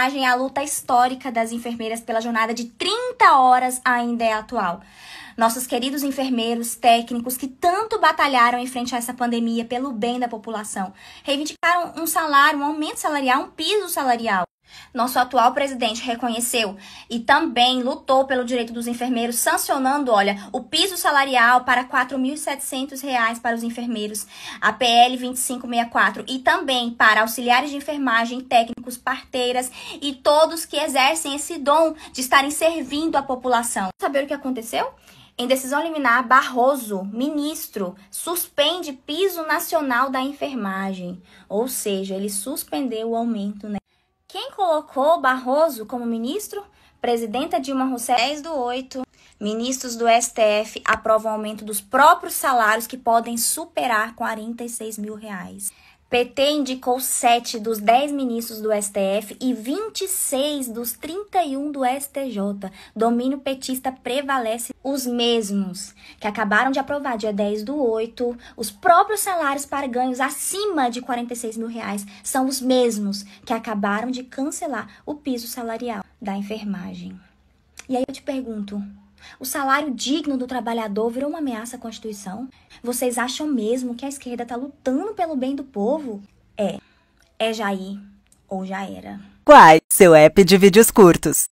A luta histórica das enfermeiras pela jornada de 30 horas ainda é atual nossos queridos enfermeiros, técnicos que tanto batalharam em frente a essa pandemia pelo bem da população. Reivindicaram um salário, um aumento salarial, um piso salarial. Nosso atual presidente reconheceu e também lutou pelo direito dos enfermeiros, sancionando, olha, o piso salarial para R$ 4.700 para os enfermeiros, a PL 2564 e também para auxiliares de enfermagem, técnicos, parteiras e todos que exercem esse dom de estarem servindo a população. Saber o que aconteceu? Em decisão liminar, Barroso, ministro, suspende piso nacional da enfermagem, ou seja, ele suspendeu o aumento. Né? Quem colocou Barroso como ministro? Presidenta Dilma Rousseff, 10 do 8. Ministros do STF aprovam aumento dos próprios salários que podem superar 46 mil reais. PT indicou 7 dos 10 ministros do STF e 26 dos 31 do STJ. Domínio petista prevalece os mesmos, que acabaram de aprovar dia 10 do 8. Os próprios salários para ganhos acima de 46 mil reais são os mesmos que acabaram de cancelar o piso salarial da enfermagem. E aí eu te pergunto, o salário digno do trabalhador virou uma ameaça à Constituição? Vocês acham mesmo que a esquerda está lutando pelo bem do povo? É. É Jair ou já era. Quais? Seu app de vídeos curtos.